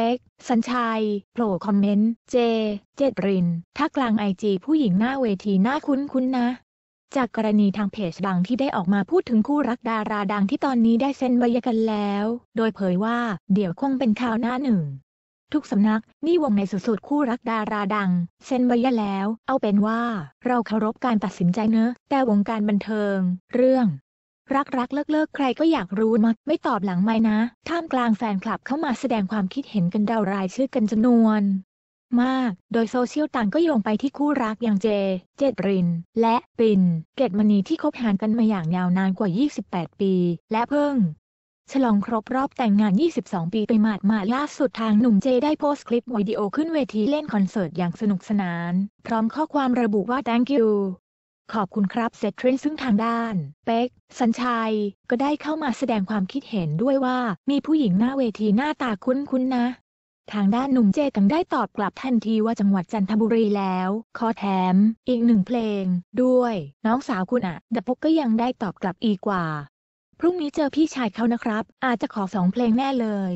เป็กสัญชัยโผล่คอมเมนต์เจเจตรินทัากลางไอจีผู้หญิงหน้าเวทีหน้าคุ้นคุ้นนะ จากกรณีทางเพจบางที่ได้ออกมาพูดถึงคู่รักดาราดังที่ตอนนี้ได้เซ็นใบยกันแล้ว โดยเผยว่าเดี๋ยวคงเป็นข่าวหน้าหนึ่ง ทุกสำนักนี่วงในสุดๆ คู่รักดาราดัง เซ็นใบ้ยแล้ว เอาเป็นว่าเราเคารพการตัดสินใจเนอะแต่วงการบันเทิงเรื่องรักรักเลิกเลิกใครก็อยากรู้มาไม่ตอบหลังไม่นะ ท่ามกลางแฟนคลับเข้ามาแสดงความคิดเห็นกันเดารายชื่อกันจำนวน มาก โดยโซเชียลต่างก็โยงไปที่คู่รักอย่างเจ เจตรินและปินเกตมณี ที่คบหากันมาอย่างยาวนานกว่า 28 ปี และเพิ่ง ฉลองครบรอบแต่งงาน 22 ปีไปหมาดมาล่าสุดทางหนุ่มเจได้โพสต์คลิปวิดีโอขึ้นเวทีเล่นคอนเสิร์ตอย่างสนุกสนาน พร้อมข้อความระบุว่า thank you ขอบคุณครับเซตเทรนซึ่งทางด้านเป็กสัญชัยก็ได้เข้ามาแสดงความคิดเห็นด้วยว่ามีผู้หญิงหน้าเวทีหน้าตาคุ้นๆนะ ทางด้านหนุ่มเจกังได้ตอบกลับทันทีว่าจังหวัดจันทบุรีแล้ว ขอแถมอีกหนึ่งเพลงด้วย น้องสาวคุณอะดะพกก็ยังได้ตอบกลับอีกว่า พรุ่งนี้เจอพี่ชายเขานะครับ อาจจะขอสองเพลงแน่เลย